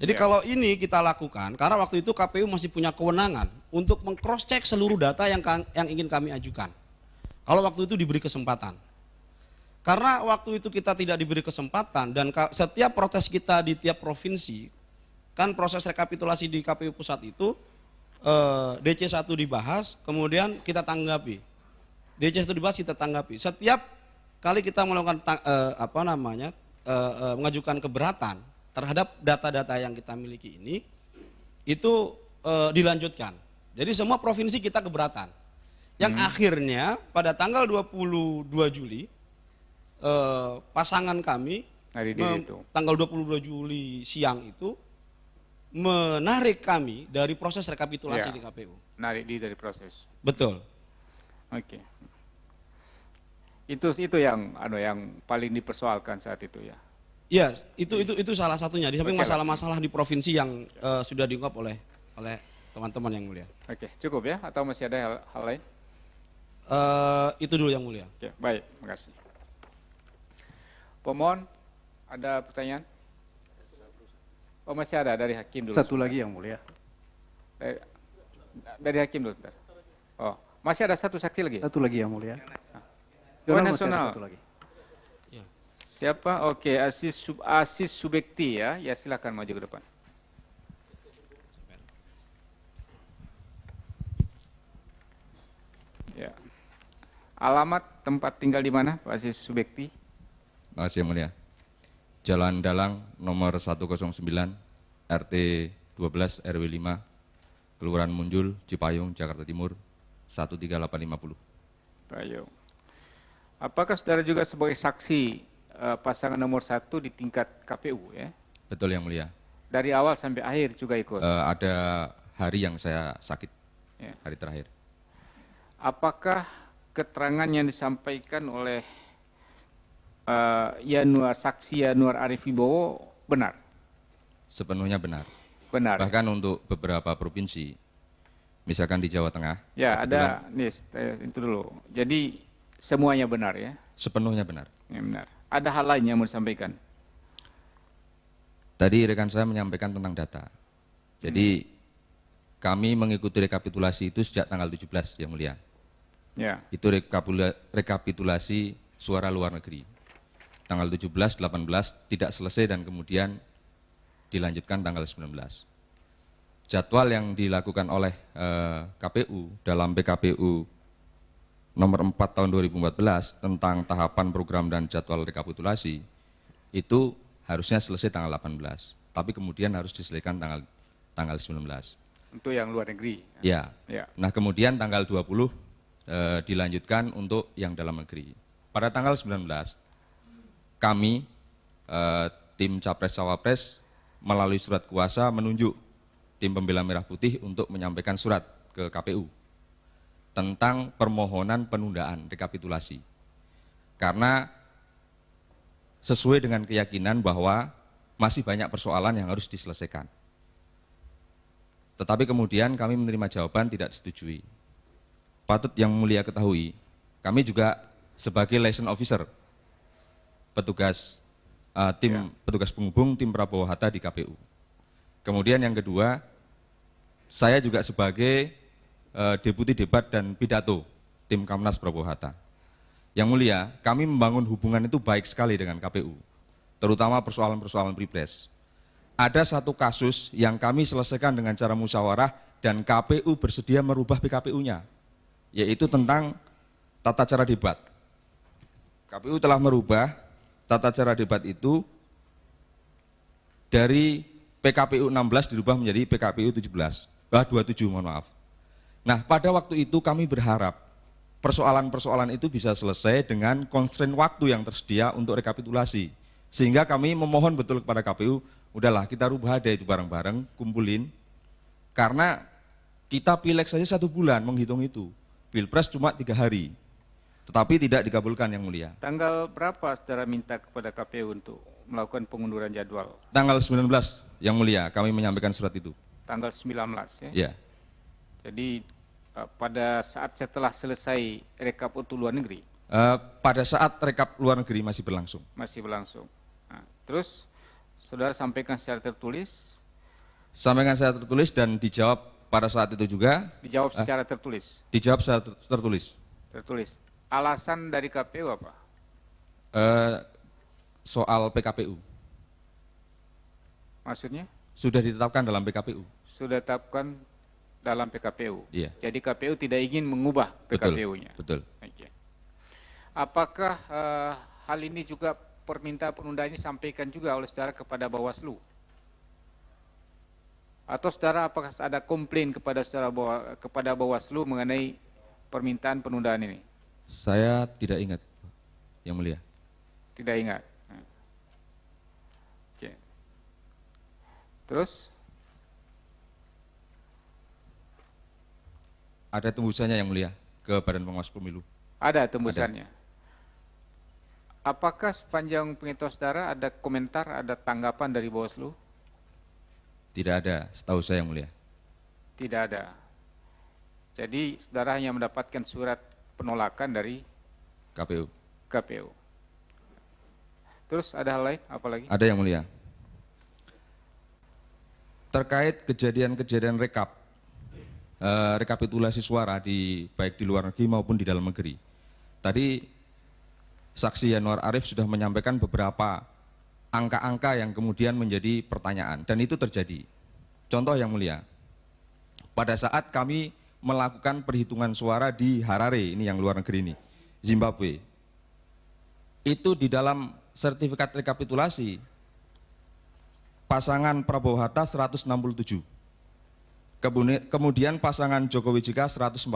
Jadi yeah. kalau ini kita lakukan, karena waktu itu KPU masih punya kewenangan untuk mengcross check seluruh data yang yang ingin kami ajukan. Kalau waktu itu diberi kesempatan. Karena waktu itu kita tidak diberi kesempatan dan setiap protes kita di tiap provinsi, kan proses rekapitulasi di KPU pusat itu eh, DC1 dibahas, kemudian kita tanggapi. DC1 dibahas kita tanggapi. Setiap kali kita melakukan eh, apa namanya eh, eh, mengajukan keberatan, terhadap data-data yang kita miliki ini itu e, dilanjutkan. Jadi semua provinsi kita keberatan. Yang hmm. akhirnya pada tanggal 22 Juli e, pasangan kami Hari nah, mem, itu. tanggal 22 Juli siang itu menarik kami dari proses rekapitulasi ya. di KPU. Narik di dari proses. Betul. Oke. Okay. Itu itu yang anu yang paling dipersoalkan saat itu ya. Ya, itu itu itu salah satunya. Di samping masalah-masalah di provinsi yang uh, sudah diungkap oleh oleh teman-teman yang mulia. Oke, cukup ya? Atau masih ada hal, hal lain? Uh, itu dulu yang mulia. Oke, baik, kasih. Pemohon, ada pertanyaan? Oh masih ada dari hakim dulu. Satu lagi yang mulia. Dari, eh, dari hakim dulu. Oh masih ada satu saksi lagi. Satu lagi yang mulia. Oh, nasional. satu lagi. Siapa? Oke, okay, Asis sub, Asis Subekti ya. Ya silakan maju ke depan. Ya. Alamat tempat tinggal di mana, Pak Asis Subekti? Makasih yang mulia. Jalan Dalang nomor 109 RT 12 RW 5 Kelurahan Munjul, Cipayung, Jakarta Timur 13850. Payung. Apakah saudara juga sebagai saksi uh, pasangan nomor satu di tingkat KPU ya? Betul yang mulia. Dari awal sampai akhir juga ikut? Uh, ada hari yang saya sakit, ya. hari terakhir. Apakah keterangan yang disampaikan oleh uh, Yanuar saksi Yanuar Arif Wibowo benar? Sepenuhnya benar. Benar. Bahkan untuk beberapa provinsi, misalkan di Jawa Tengah. Ya ada, nih itu dulu. Jadi semuanya benar ya? Sepenuhnya benar. Ya, benar ada hal lain yang mau disampaikan? Tadi rekan saya menyampaikan tentang data. Jadi hmm. kami mengikuti rekapitulasi itu sejak tanggal 17 yang mulia. Ya. Itu rekapitulasi suara luar negeri. Tanggal 17, 18 tidak selesai dan kemudian dilanjutkan tanggal 19. Jadwal yang dilakukan oleh eh, KPU dalam PKPU nomor 4 tahun 2014 tentang tahapan program dan jadwal rekapitulasi itu harusnya selesai tanggal 18, tapi kemudian harus diselesaikan tanggal tanggal 19. Untuk yang luar negeri. Ya. ya. Nah, kemudian tanggal 20 e, eh, dilanjutkan untuk yang dalam negeri. Pada tanggal 19 kami e, tim capres cawapres melalui surat kuasa menunjuk tim pembela merah putih untuk menyampaikan surat ke KPU tentang permohonan penundaan rekapitulasi. Karena sesuai dengan keyakinan bahwa masih banyak persoalan yang harus diselesaikan. Tetapi kemudian kami menerima jawaban tidak disetujui. Patut yang mulia ketahui, kami juga sebagai license officer, petugas uh, tim ya. petugas penghubung tim Prabowo Hatta di KPU. Kemudian yang kedua, saya juga sebagai eh, deputi debat dan pidato tim Kamnas Prabowo Hatta. Yang mulia, kami membangun hubungan itu baik sekali dengan KPU, terutama persoalan-persoalan pripres. Ada satu kasus yang kami selesaikan dengan cara musyawarah dan KPU bersedia merubah PKPU-nya, yaitu tentang tata cara debat. KPU telah merubah tata cara debat itu dari PKPU 16 dirubah menjadi PKPU 17, bah 27 mohon maaf. Nah, pada waktu itu kami berharap persoalan-persoalan itu bisa selesai dengan constraint waktu yang tersedia untuk rekapitulasi. Sehingga kami memohon betul kepada KPU, udahlah kita rubah ada itu bareng-bareng, kumpulin. Karena kita pilek saja satu bulan menghitung itu. Pilpres cuma tiga hari. Tetapi tidak dikabulkan yang mulia. Tanggal berapa saudara minta kepada KPU untuk melakukan pengunduran jadwal? Tanggal 19 yang mulia, kami menyampaikan surat itu. Tanggal 19 ya? Iya. Yeah. Jadi eh, pada saat setelah selesai rekap untuk luar negeri? Uh, pada saat rekap luar negeri masih berlangsung. Masih berlangsung. Nah, terus saudara sampaikan secara tertulis? Sampaikan secara tertulis dan dijawab pada saat itu juga? Dijawab eh, secara uh, tertulis. Dijawab secara tertulis. Tertulis. Alasan dari KPU apa? Uh, soal PKPU. Maksudnya? Sudah ditetapkan dalam PKPU. Sudah ditetapkan dalam PKPU. Iya. Jadi KPU tidak ingin mengubah PKPU-nya. Betul. betul. Okay. Apakah uh, hal ini juga permintaan penundaan ini sampaikan juga oleh saudara kepada Bawaslu? Atau saudara apakah ada komplain kepada saudara bawa, kepada Bawaslu mengenai permintaan penundaan ini? Saya tidak ingat, Yang Mulia. Tidak ingat. Oke. Terus? Ada tembusannya yang mulia ke Badan Pengawas Pemilu? Ada tembusannya. Ada. Apakah sepanjang pengetahuan saudara ada komentar, ada tanggapan dari Bawaslu? Tidak ada, setahu saya yang mulia. Tidak ada. Jadi saudara hanya mendapatkan surat penolakan dari KPU. KPU. Terus ada hal lain apa lagi? Ada yang mulia. Terkait kejadian-kejadian rekap Eh, rekapitulasi suara di baik di luar negeri maupun di dalam negeri. Tadi saksi Yanuar Arif sudah menyampaikan beberapa angka-angka yang kemudian menjadi pertanyaan dan itu terjadi. Contoh yang mulia, pada saat kami melakukan perhitungan suara di Harare, ini yang luar negeri ini, Zimbabwe. Itu di dalam sertifikat rekapitulasi pasangan Prabowo Hatta 167 Kemudian pasangan Jokowi Jika 146.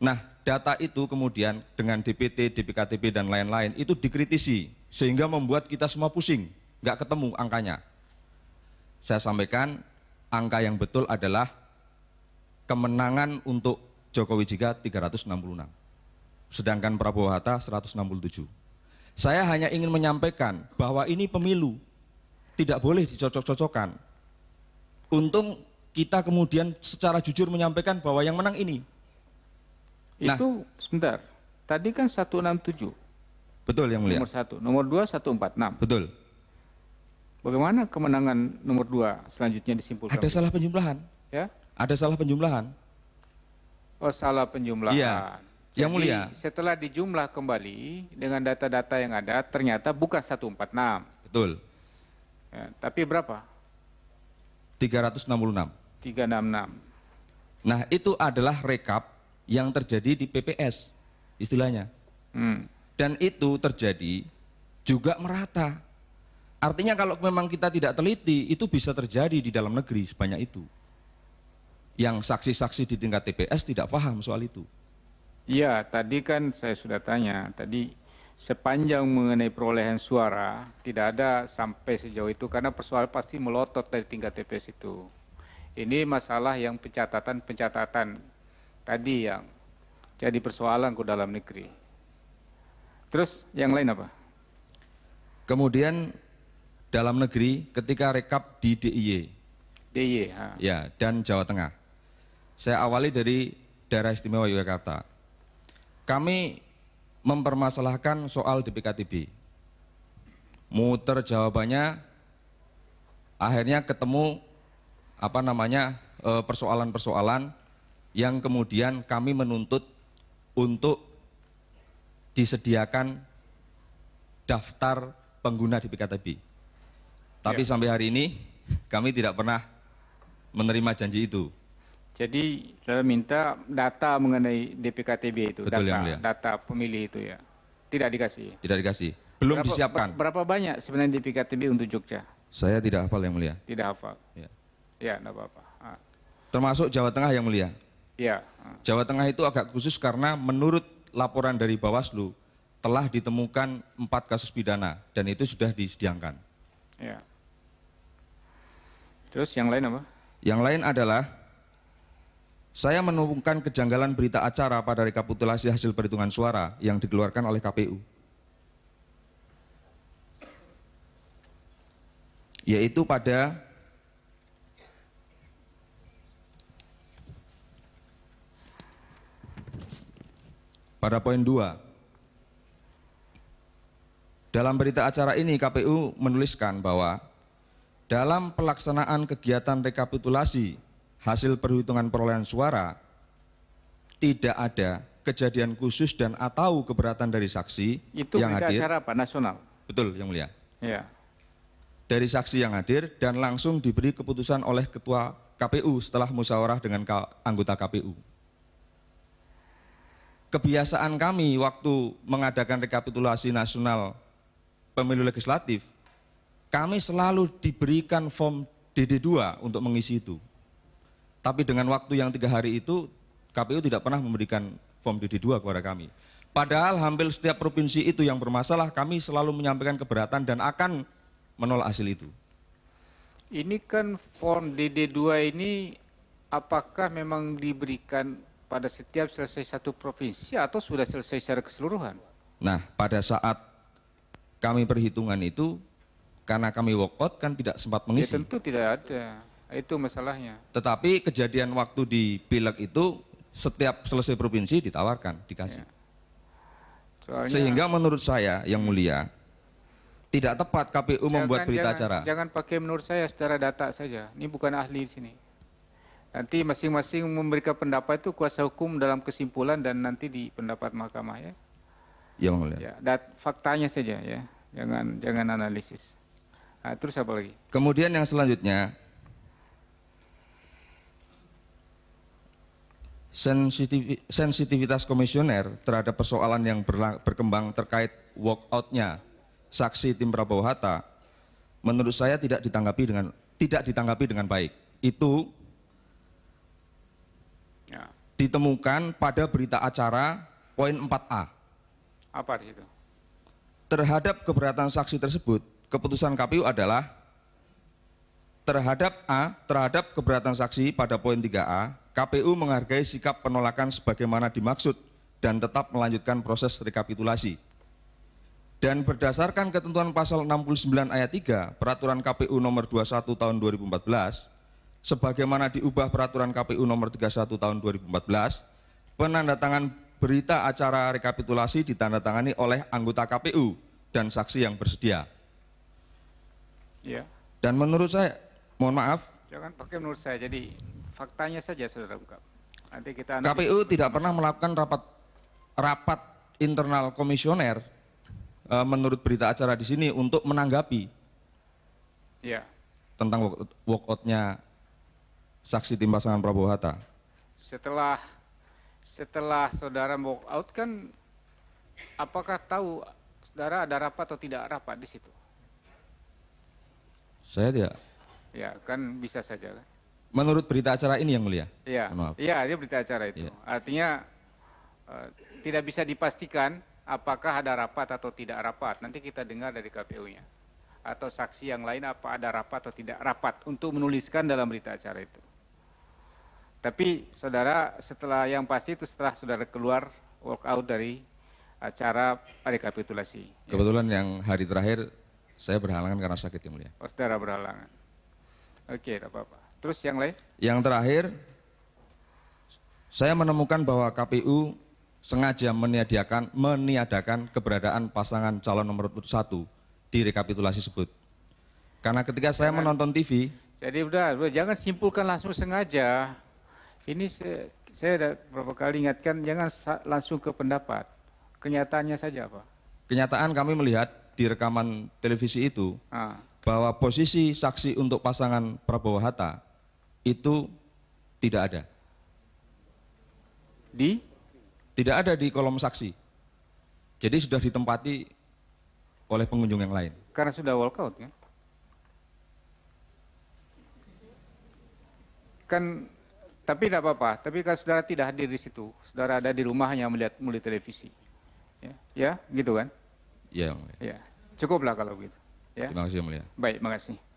Nah, data itu kemudian dengan DPT, DPKTP, dan lain-lain itu dikritisi sehingga membuat kita semua pusing, nggak ketemu angkanya. Saya sampaikan angka yang betul adalah kemenangan untuk Jokowi Jika 366, sedangkan Prabowo Hatta 167. Saya hanya ingin menyampaikan bahwa ini pemilu, tidak boleh dicocok-cocokkan untung kita kemudian secara jujur menyampaikan bahwa yang menang ini. Nah, itu sebentar. Tadi kan 167. Betul yang mulia. Nomor satu, nomor 2 146. Betul. Bagaimana kemenangan nomor dua selanjutnya disimpulkan? Ada salah penjumlahan. Ya? Ada salah penjumlahan. Oh, salah penjumlahan. Iya. Jadi, yang mulia. Setelah dijumlah kembali dengan data-data yang ada, ternyata bukan 146. Betul. Ya, tapi berapa? 366. 366. Nah, itu adalah rekap yang terjadi di PPS istilahnya. Hmm. Dan itu terjadi juga merata. Artinya kalau memang kita tidak teliti, itu bisa terjadi di dalam negeri sebanyak itu. Yang saksi-saksi di tingkat TPS tidak paham soal itu. Iya, tadi kan saya sudah tanya, tadi sepanjang mengenai perolehan suara tidak ada sampai sejauh itu karena persoalan pasti melotot dari tingkat TPS itu. Ini masalah yang pencatatan-pencatatan tadi yang jadi persoalan ke dalam negeri. Terus yang lain apa? Kemudian dalam negeri ketika rekap di DIY. DIY. Ha. Ya, dan Jawa Tengah. Saya awali dari daerah istimewa Yogyakarta. Kami mempermasalahkan soal di DPKTB. Muter jawabannya, akhirnya ketemu apa namanya e, persoalan-persoalan yang kemudian kami menuntut untuk disediakan daftar pengguna di DPKTB. Tapi ya. sampai hari ini kami tidak pernah menerima janji itu. Jadi saya minta data mengenai DPKTB itu, Betul, data, ya, data pemilih itu ya. Tidak dikasih. Tidak dikasih. Belum berapa, disiapkan. Berapa banyak sebenarnya DPKTB untuk Jogja? Saya tidak hafal yang mulia. Tidak hafal. Ya, ya tidak apa-apa. Ah. Termasuk Jawa Tengah yang mulia. Ya. Ah. Jawa Tengah itu agak khusus karena menurut laporan dari Bawaslu telah ditemukan empat kasus pidana dan itu sudah disediakan. Ya. Terus yang lain apa? Yang lain adalah saya menemukan kejanggalan berita acara pada rekapitulasi hasil perhitungan suara yang dikeluarkan oleh KPU. Yaitu pada pada poin 2. Dalam berita acara ini KPU menuliskan bahwa dalam pelaksanaan kegiatan rekapitulasi hasil perhitungan perolehan suara tidak ada kejadian khusus dan atau keberatan dari saksi itu yang hadir. Itu acara apa? Nasional? Betul, Yang Mulia. Ya. Dari saksi yang hadir dan langsung diberi keputusan oleh Ketua KPU setelah musyawarah dengan anggota KPU. Kebiasaan kami waktu mengadakan rekapitulasi nasional pemilu legislatif, kami selalu diberikan form DD2 untuk mengisi itu. Tapi dengan waktu yang tiga hari itu, KPU tidak pernah memberikan form DD2 kepada kami. Padahal hampir setiap provinsi itu yang bermasalah, kami selalu menyampaikan keberatan dan akan menolak hasil itu. Ini kan form DD2 ini apakah memang diberikan pada setiap selesai satu provinsi atau sudah selesai secara keseluruhan? Nah, pada saat kami perhitungan itu, karena kami walkout kan tidak sempat mengisi. Ya, tentu tidak ada. Itu masalahnya. Tetapi kejadian waktu di Pileg itu setiap selesai provinsi ditawarkan, dikasih. Ya. Soalnya, Sehingga menurut saya yang mulia tidak tepat KPU jangan, membuat berita jangan, acara. Jangan pakai menurut saya secara data saja. Ini bukan ahli di sini. Nanti masing-masing memberikan pendapat itu kuasa hukum dalam kesimpulan dan nanti di pendapat mahkamah ya. Ya, Mulia. Ya, faktanya saja ya. Jangan jangan analisis. Nah, terus apa lagi? Kemudian yang selanjutnya sensitiv sensitivitas komisioner terhadap persoalan yang berkembang terkait walkoutnya saksi tim Prabowo Hatta menurut saya tidak ditanggapi dengan tidak ditanggapi dengan baik itu ya. ditemukan pada berita acara poin 4A apa itu terhadap keberatan saksi tersebut keputusan KPU adalah terhadap A terhadap keberatan saksi pada poin 3A KPU menghargai sikap penolakan sebagaimana dimaksud dan tetap melanjutkan proses rekapitulasi. Dan berdasarkan ketentuan pasal 69 ayat 3 Peraturan KPU nomor 21 tahun 2014 sebagaimana diubah peraturan KPU nomor 31 tahun 2014 penandatangan berita acara rekapitulasi ditandatangani oleh anggota KPU dan saksi yang bersedia. Ya. Dan menurut saya, mohon maaf. Jangan pakai menurut saya. Jadi Faktanya saja saudara buka. Nanti kita KPU tidak pernah melakukan rapat rapat internal komisioner e, menurut berita acara di sini untuk menanggapi ya. tentang walkoutnya saksi tim pasangan Prabowo Hatta. Setelah setelah saudara walkout kan apakah tahu saudara ada rapat atau tidak rapat di situ? Saya tidak. Ya kan bisa saja kan. Menurut berita acara ini yang mulia? Iya, iya dia berita acara itu. Ya. Artinya uh, tidak bisa dipastikan apakah ada rapat atau tidak rapat. Nanti kita dengar dari KPU-nya. Atau saksi yang lain apa ada rapat atau tidak rapat untuk menuliskan dalam berita acara itu. Tapi saudara setelah yang pasti itu setelah saudara keluar walkout dari acara rekapitulasi. Kebetulan ya. yang hari terakhir saya berhalangan karena sakit yang mulia. Oh, saudara berhalangan. Oke, okay, tidak apa-apa. Terus yang lain? Yang terakhir, saya menemukan bahwa KPU sengaja meniadakan, meniadakan keberadaan pasangan calon nomor urut satu di rekapitulasi sebut. Karena ketika saya nah. menonton TV, jadi udah, udah jangan simpulkan langsung sengaja. Ini saya, saya ada beberapa kali ingatkan jangan langsung ke pendapat. Kenyataannya saja apa? Kenyataan kami melihat di rekaman televisi itu ah. bahwa posisi saksi untuk pasangan Prabowo Hatta itu tidak ada. Di? Tidak ada di kolom saksi. Jadi sudah ditempati oleh pengunjung yang lain. Karena sudah walkout ya? Kan, tapi tidak apa-apa. Tapi kalau saudara tidak hadir di situ. Saudara ada di rumah hanya melihat mulai televisi. Ya, ya gitu kan? Ya, ya. Cukuplah kalau begitu. Ya. Terima kasih, Mulia. Baik, makasih.